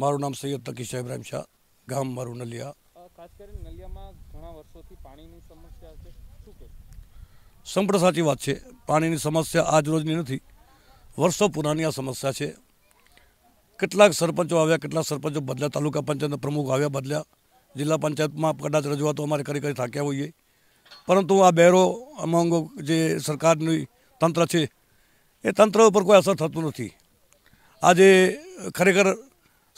મારું નામ સૈયદ તકીશા ઇબ્રાહિમ શાહ ગામ મારું નલિયા ખાસ કરીને નલિયામાં ઘણા વર્ષોથી પાણીની સમસ્યા છે સંપૂર્ણ સાચી વાત છે પાણીની સમસ્યા આજ રોજની નથી વર્ષો પુરાની આ સમસ્યા છે કેટલાક સરપંચો આવ્યા કેટલાક સરપંચો બદલ્યા તાલુકા પંચાયતના પ્રમુખ આવ્યા બદલ્યા જિલ્લા પંચાયતમાં કદાચ રજૂઆતો અમારે કરી કરી થાક્યા હોઈએ પરંતુ આ બેરો અમંગો જે સરકારનું તંત્ર છે એ તંત્ર ઉપર કોઈ અસર થતું નથી આજે ખરેખર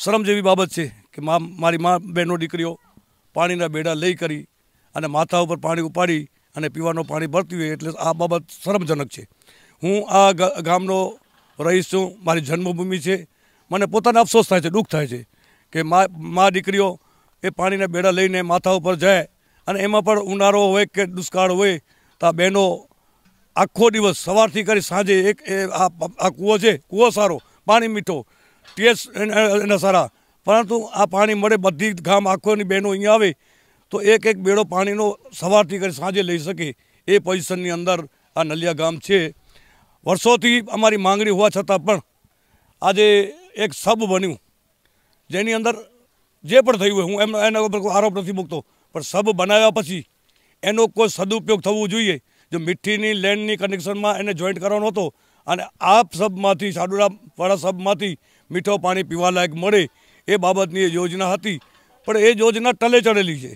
શરમ જેવી બાબત છે કે મા મારી મા બહેનો દીકરીઓ પાણીના બેડા લઈ કરી અને માથા ઉપર પાણી ઉપાડી અને પીવાનું પાણી ભરતી હોય એટલે આ બાબત શરમજનક છે હું આ ગામનો રહીશ છું મારી જન્મભૂમિ છે મને પોતાને અફસોસ થાય છે દુઃખ થાય છે કે મા મા દીકરીઓ એ પાણીના બેડા લઈને માથા ઉપર જાય અને એમાં પણ ઉનાળો હોય કે દુષ્કાળ હોય તો આ બહેનો આખો દિવસ સવારથી કરી સાંજે એક આ કૂવો છે કૂવો સારો પાણી મીઠો ટેસ્ટ એના સારા પરંતુ આ પાણી મળે બધી ગામ આખોની બહેનો અહીંયા આવે તો એક એક બેડો પાણીનો સવારથી કરી સાંજે લઈ શકે એ પોઝિશનની અંદર આ નલિયા ગામ છે વર્ષોથી અમારી માંગણી હોવા છતાં પણ આજે એક સબ બન્યું જેની અંદર જે પણ થયું હોય હું એમ એના ઉપર કોઈ આરોપ નથી મૂકતો પણ સબ બનાવ્યા પછી એનો કોઈ સદુપયોગ થવો જોઈએ જો મીઠીની લેન્ડની કનેક્શનમાં એને જોઈન્ટ કરવાનો હતો અને આપ સબમાંથી સાડુડા સાડુરાવાળા સબમાંથી મીઠો પાણી પીવાલાયક મળે એ બાબતની એ યોજના હતી પણ એ યોજના ટલે ચડેલી છે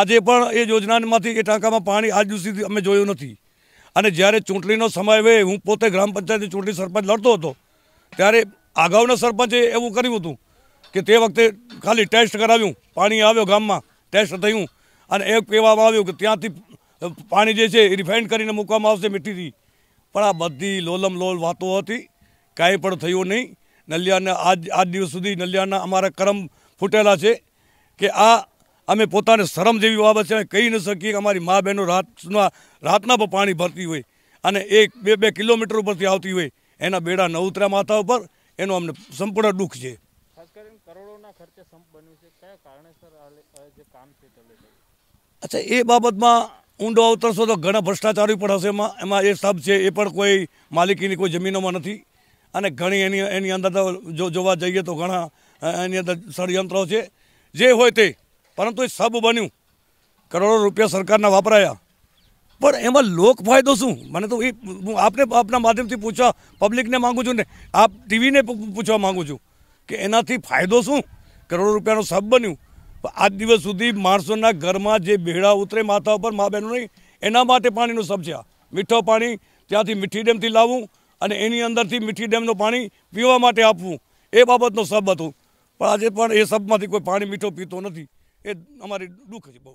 આજે પણ એ યોજનામાંથી એ ટાંકામાં પાણી આજ સુધી અમે જોયું નથી અને જ્યારે ચૂંટણીનો સમય વે હું પોતે ગ્રામ પંચાયતની ચૂંટણી સરપંચ લડતો હતો ત્યારે આગાઉના સરપંચે એવું કર્યું હતું કે તે વખતે ખાલી ટેસ્ટ કરાવ્યું પાણી આવ્યો ગામમાં ટેસ્ટ થયું અને એ કહેવામાં આવ્યું કે ત્યાંથી પાણી જે છે એ રિફાઇન્ડ કરીને મૂકવામાં આવશે મીઠીથી પણ આ બધી લોલમ લોલ વાતો હતી કાંઈ પણ થયું નહીં નલિયાને આજ આજ દિવસ સુધી નલિયાના અમારા કરમ ફૂટેલા છે કે આ અમે પોતાને શરમ જેવી બાબત છે કહી ન શકીએ કે અમારી મા બહેનો રાતના રાતના પણ પાણી ભરતી હોય અને એક બે બે કિલોમીટર ઉપરથી આવતી હોય એના બેડા નવતરા માથા ઉપર એનો અમને સંપૂર્ણ દુઃખ છે અચ્છા એ બાબતમાં ઊંડો અવતરશો તો ઘણા ભ્રષ્ટાચારી પણ હશે એમાં એમાં એ સબ છે એ પણ કોઈ માલિકીની કોઈ જમીનોમાં નથી અને ઘણી એની એની અંદર જો જોવા જઈએ તો ઘણા એની અંદર ષડયંત્રો છે જે હોય તે પરંતુ એ સબ બન્યું કરોડો રૂપિયા સરકારના વાપરાયા પણ એમાં લોક ફાયદો શું મને તો એ હું આપને આપના માધ્યમથી પૂછવા પબ્લિકને માગું છું ને આપ ટીવીને પૂછવા માગું છું કે એનાથી ફાયદો શું કરોડો રૂપિયાનો સબ બન્યું આજ દિવસ સુધી માણસોના ઘરમાં જે બેડા ઉતરે માથા ઉપર મા બહેનોની એના માટે પાણીનો સબ છે મીઠો પાણી ત્યાંથી મીઠી ડેમથી લાવવું અને એની અંદરથી મીઠી ડેમનું પાણી પીવા માટે આપવું એ બાબતનો શબ્દ હતું પણ આજે પણ એ સબમાંથી કોઈ પાણી મીઠો પીતો નથી એ અમારી દુઃખ છે બહુ